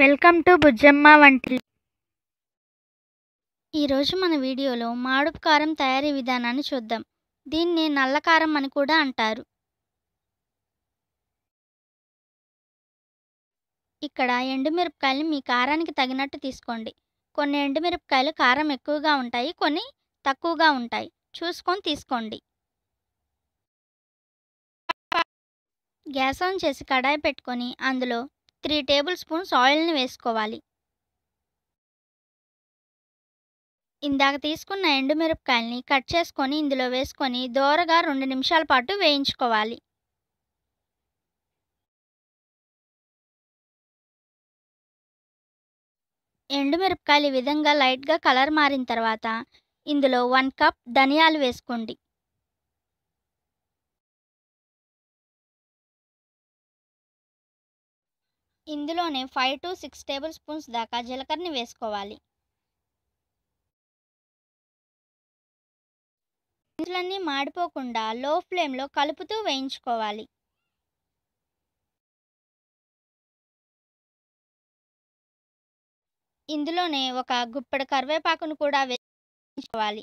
welcome to Bujjamma వంటి ఈరోజు మన వీడియోలో మాడుపు కారం తయారీ విధానాన్ని చూద్దాం దీన్ని నల్ల కారం అని కూడా అంటారు ఇక్కడ ఎండుమిరపకాయలు మీ కారానికి తగినట్టు తీసుకోండి కొన్ని ఎండుమిరపకాయలు కారం ఎక్కువగా ఉంటాయి కొన్ని తక్కువగా ఉంటాయి చూసుకొని తీసుకోండి గ్యాస్ ఆన్ చేసి కడాయి పెట్టుకొని అందులో త్రీ టేబుల్ స్పూన్స్ ఆయిల్ని వేసుకోవాలి ఇందాక తీసుకున్న ఎండుమిరపకాయల్ని కట్ చేసుకొని ఇందులో వేసుకొని దోరగా రెండు నిమిషాల పాటు వేయించుకోవాలి ఎండుమిరపకాయలు ఈ విధంగా లైట్గా కలర్ మారిన తర్వాత ఇందులో వన్ కప్ ధనియాలు వేసుకోండి ఇందులోనే five to six tablespoons దాకా జీలకర్రని వేసుకోవాలి దినుసులన్నీ మాడిపోకుండా లో ఫ్లేమ్లో కలుపుతూ వేయించుకోవాలి ఇందులోనే ఒక గుప్పెడు కరివేపాకును కూడా వేసుకోవాలి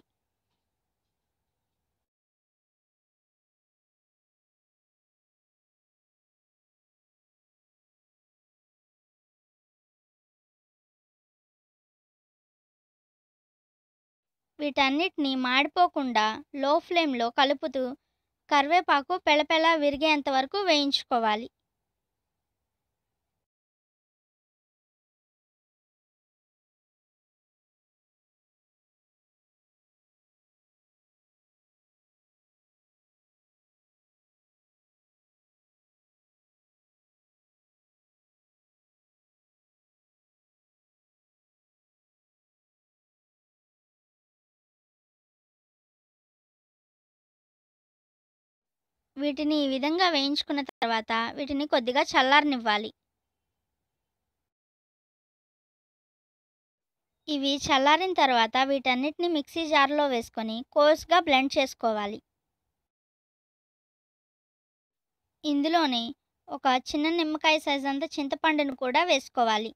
వీటన్నిటిని మాడిపోకుండా లో ఫ్లేమ్లో కలుపుతూ కరివేపాకు పెళపెళ విరిగేంత వరకు వేయించుకోవాలి వీటిని ఈ విధంగా వేయించుకున్న తర్వాత వీటిని కొద్దిగా చల్లారనివ్వాలి ఇవి చల్లారిన తర్వాత వీటన్నిటిని మిక్సీ జార్లో వేసుకొని కోర్స్గా బ్లెండ్ చేసుకోవాలి ఇందులోనే ఒక చిన్న నిమ్మకాయ సైజ్ అంత చింతపండును కూడా వేసుకోవాలి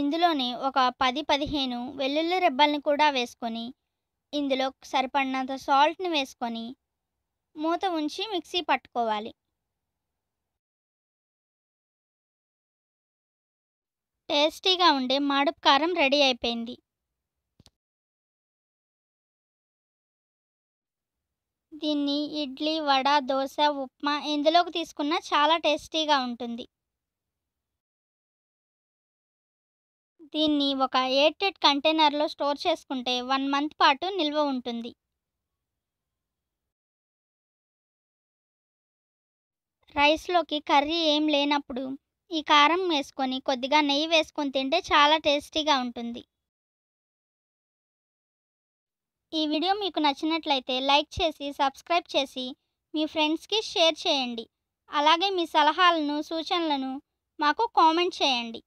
ఇందులోనే ఒక పది పదిహేను వెల్లుల్లి రెబ్బల్ని కూడా వేసుకొని ఇందులో సరిపడినంత సాల్ట్ని వేసుకొని మూత ఉంచి మిక్సీ పట్టుకోవాలి టేస్టీగా ఉండే మాడుపు కారం రెడీ అయిపోయింది దీన్ని ఇడ్లీ వడ దోశ ఉప్మా ఎందులోకి తీసుకున్న చాలా టేస్టీగా ఉంటుంది దీన్ని ఒక ఎయిర్టెడ్ కంటైనర్లో స్టోర్ చేసుకుంటే వన్ మంత్ పాటు నిల్వ ఉంటుంది రైస్లోకి కర్రీ ఏం లేనప్పుడు ఈ కారం వేసుకొని కొద్దిగా నెయ్యి వేసుకొని తింటే చాలా టేస్టీగా ఉంటుంది ఈ వీడియో మీకు నచ్చినట్లయితే లైక్ చేసి సబ్స్క్రైబ్ చేసి మీ ఫ్రెండ్స్కి షేర్ చేయండి అలాగే మీ సలహాలను సూచనలను మాకు కామెంట్ చేయండి